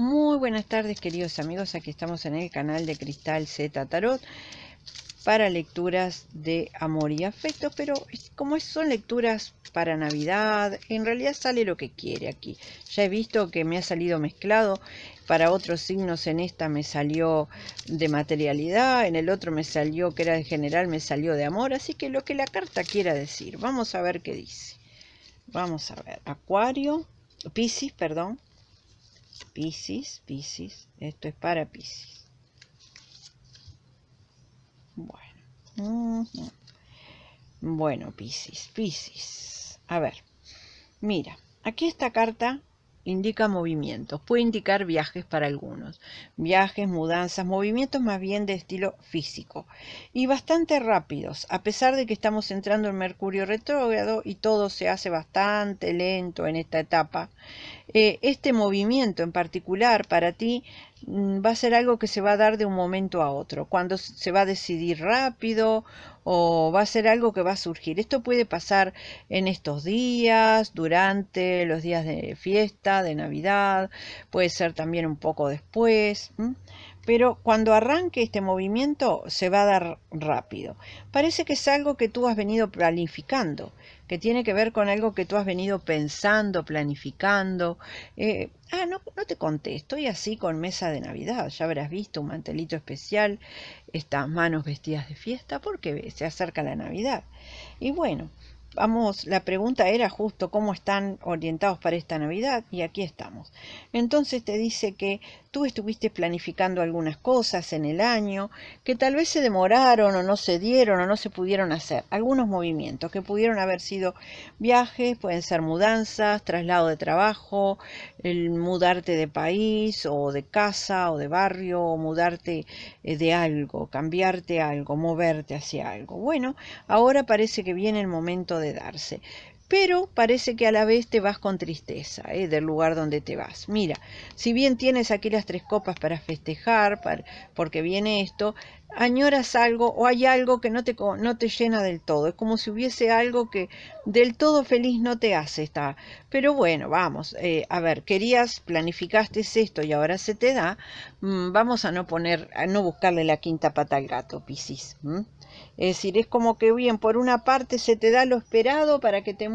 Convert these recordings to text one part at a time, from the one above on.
Muy buenas tardes queridos amigos, aquí estamos en el canal de Cristal Z Tarot para lecturas de amor y afecto, pero como son lecturas para Navidad, en realidad sale lo que quiere aquí. Ya he visto que me ha salido mezclado, para otros signos en esta me salió de materialidad, en el otro me salió que era de general, me salió de amor, así que lo que la carta quiera decir, vamos a ver qué dice. Vamos a ver, Acuario, Piscis, perdón, Piscis, Pisces, Esto es para Piscis. Bueno. Bueno, Piscis, Piscis. A ver. Mira, aquí esta carta indica movimientos, puede indicar viajes para algunos, viajes, mudanzas, movimientos más bien de estilo físico y bastante rápidos, a pesar de que estamos entrando en Mercurio retrógrado y todo se hace bastante lento en esta etapa, eh, este movimiento en particular para ti mm, va a ser algo que se va a dar de un momento a otro, cuando se va a decidir rápido o va a ser algo que va a surgir. Esto puede pasar en estos días, durante los días de fiesta, de Navidad, puede ser también un poco después. pero cuando arranque este movimiento se va a dar rápido. Parece que es algo que tú has venido planificando, que tiene que ver con algo que tú has venido pensando, planificando. Eh, ah, no, no te conté, estoy así con mesa de Navidad, ya habrás visto un mantelito especial, estas manos vestidas de fiesta, ¿por qué se acerca la Navidad. Y bueno, vamos, la pregunta era justo cómo están orientados para esta Navidad y aquí estamos. Entonces te dice que tú estuviste planificando algunas cosas en el año que tal vez se demoraron o no se dieron o no se pudieron hacer. Algunos movimientos que pudieron haber sido viajes, pueden ser mudanzas, traslado de trabajo, el mudarte de país o de casa o de barrio o mudarte eh, de algo, cambiarte algo, moverte hacia algo. Bueno, ahora parece que viene el momento de darse pero parece que a la vez te vas con tristeza ¿eh? del lugar donde te vas. Mira, si bien tienes aquí las tres copas para festejar, porque viene esto, añoras algo o hay algo que no te, no te llena del todo. Es como si hubiese algo que del todo feliz no te hace. Está. Pero bueno, vamos, eh, a ver, querías, planificaste esto y ahora se te da. Mm, vamos a no poner, a no buscarle la quinta pata al gato, Piscis. Es decir, es como que bien, por una parte se te da lo esperado para que te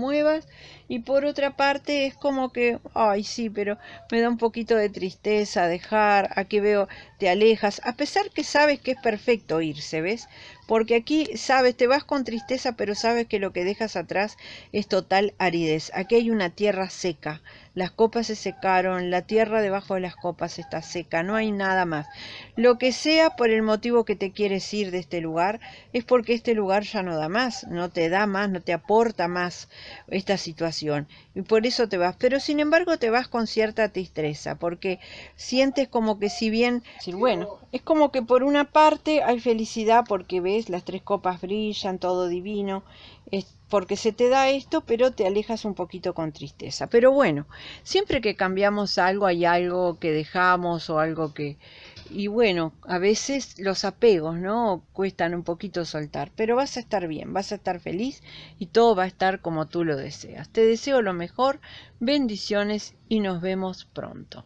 y por otra parte es como que, ay sí, pero me da un poquito de tristeza dejar, aquí veo te alejas, a pesar que sabes que es perfecto irse, ¿ves? Porque aquí sabes, te vas con tristeza, pero sabes que lo que dejas atrás es total aridez. Aquí hay una tierra seca, las copas se secaron, la tierra debajo de las copas está seca, no hay nada más. Lo que sea por el motivo que te quieres ir de este lugar, es porque este lugar ya no da más, no te da más, no te aporta más esta situación. Y por eso te vas. Pero sin embargo te vas con cierta tristeza, porque sientes como que si bien bueno, es como que por una parte hay felicidad porque ves las tres copas brillan, todo divino, porque se te da esto, pero te alejas un poquito con tristeza. Pero bueno, siempre que cambiamos algo hay algo que dejamos o algo que... Y bueno, a veces los apegos, ¿no? Cuestan un poquito soltar, pero vas a estar bien, vas a estar feliz y todo va a estar como tú lo deseas. Te deseo lo mejor, bendiciones y nos vemos pronto.